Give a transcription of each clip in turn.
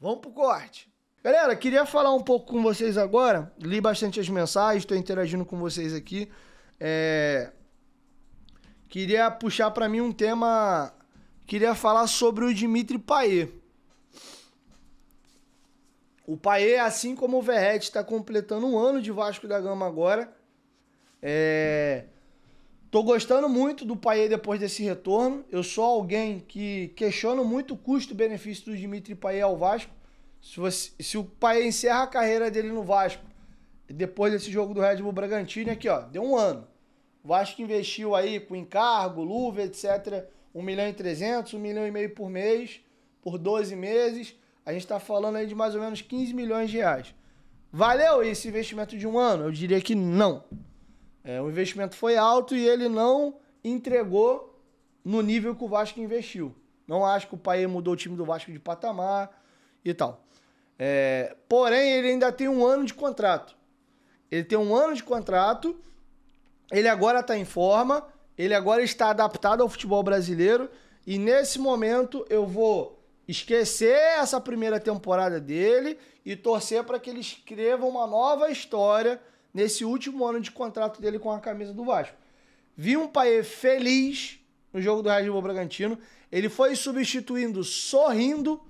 Vamos pro corte. Galera, queria falar um pouco com vocês agora. Li bastante as mensagens, estou interagindo com vocês aqui. É... Queria puxar para mim um tema. Queria falar sobre o Dimitri Paet. O Paet, assim como o Verret, está completando um ano de Vasco da Gama agora. É... Tô gostando muito do Paet depois desse retorno. Eu sou alguém que questiona muito o custo-benefício do Dimitri Paet ao Vasco. Se, você, se o pai encerra a carreira dele no Vasco, depois desse jogo do Red Bull Bragantino, aqui, ó, deu um ano. O Vasco investiu aí com encargo, luva, etc., 1 milhão e 300, 1 milhão e meio por mês, por 12 meses. A gente está falando aí de mais ou menos 15 milhões de reais. Valeu esse investimento de um ano? Eu diria que não. É, o investimento foi alto e ele não entregou no nível que o Vasco investiu. Não acho que o pai mudou o time do Vasco de patamar e tal. É, porém, ele ainda tem um ano de contrato. Ele tem um ano de contrato, ele agora está em forma, ele agora está adaptado ao futebol brasileiro. E nesse momento eu vou esquecer essa primeira temporada dele e torcer para que ele escreva uma nova história nesse último ano de contrato dele com a camisa do Vasco. Vi um pai feliz no jogo do Red Bull Bragantino. Ele foi substituindo sorrindo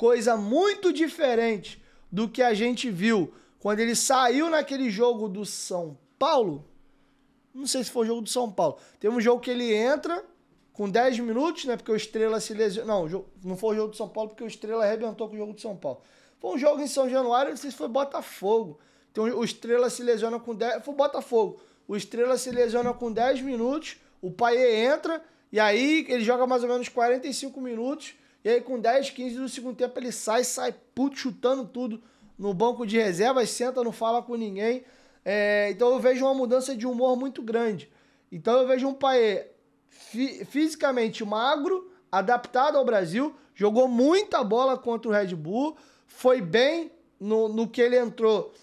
coisa muito diferente do que a gente viu quando ele saiu naquele jogo do São Paulo. Não sei se foi o jogo do São Paulo. Teve um jogo que ele entra com 10 minutos, né? Porque o Estrela se lesionou. Não, não foi o jogo do São Paulo, porque o Estrela arrebentou com o jogo do São Paulo. Foi um jogo em São Januário, não sei se foi Botafogo. Então o Estrela se lesiona com 10. Foi Botafogo. O Estrela se lesiona com 10 minutos, o Paê entra, e aí ele joga mais ou menos 45 minutos. E aí, com 10, 15 do segundo tempo, ele sai, sai puto, chutando tudo no banco de reservas, senta, não fala com ninguém. É, então eu vejo uma mudança de humor muito grande. Então eu vejo um pai fi, fisicamente magro, adaptado ao Brasil, jogou muita bola contra o Red Bull, foi bem no, no que ele entrou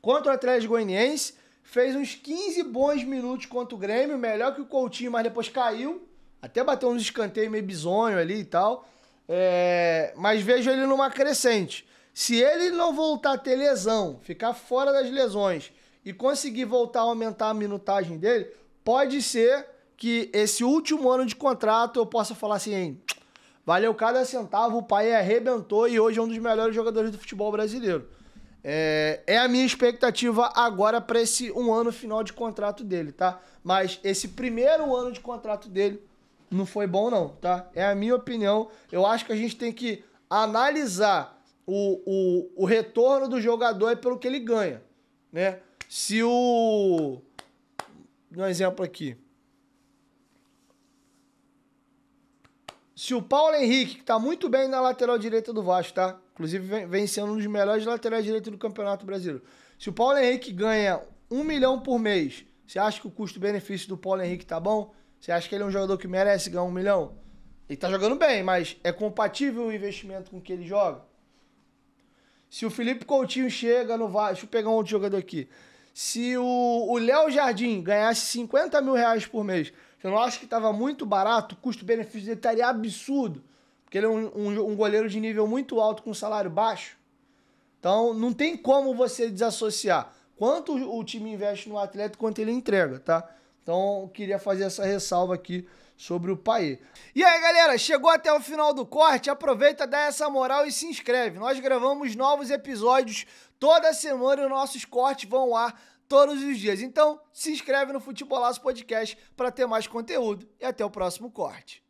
contra o Atlético Goianiense, fez uns 15 bons minutos contra o Grêmio, melhor que o Coutinho, mas depois caiu. Até bateu uns escanteios meio bizonho ali e tal. É, mas vejo ele numa crescente. Se ele não voltar a ter lesão, ficar fora das lesões e conseguir voltar a aumentar a minutagem dele, pode ser que esse último ano de contrato eu possa falar assim: hein, valeu cada centavo, o pai arrebentou e hoje é um dos melhores jogadores do futebol brasileiro. É, é a minha expectativa agora para esse um ano final de contrato dele, tá? Mas esse primeiro ano de contrato dele não foi bom, não, tá? É a minha opinião. Eu acho que a gente tem que analisar o, o, o retorno do jogador e pelo que ele ganha, né? Se o... Um exemplo aqui. Se o Paulo Henrique, que tá muito bem na lateral direita do Vasco, tá? Inclusive vencendo vem sendo um dos melhores laterais direitos do Campeonato Brasileiro. Se o Paulo Henrique ganha um milhão por mês, você acha que o custo-benefício do Paulo Henrique tá bom? Você acha que ele é um jogador que merece ganhar um milhão? Ele tá jogando bem, mas é compatível o investimento com o que ele joga? Se o Felipe Coutinho chega no Vasco, deixa eu pegar um outro jogador aqui. Se o Léo Jardim ganhasse 50 mil reais por mês, eu não acho que estava muito barato, o custo-benefício dele estaria absurdo. Porque ele é um, um, um, goleiro de nível muito alto com salário baixo. Então não tem como você desassociar quanto o time investe no atleta quanto ele entrega, tá? Então, queria fazer essa ressalva aqui sobre o pai. E aí, galera, chegou até o final do corte, aproveita, dá essa moral e se inscreve. Nós gravamos novos episódios toda semana e nossos cortes vão ao ar todos os dias. Então, se inscreve no Futebolaço Podcast para ter mais conteúdo e até o próximo corte.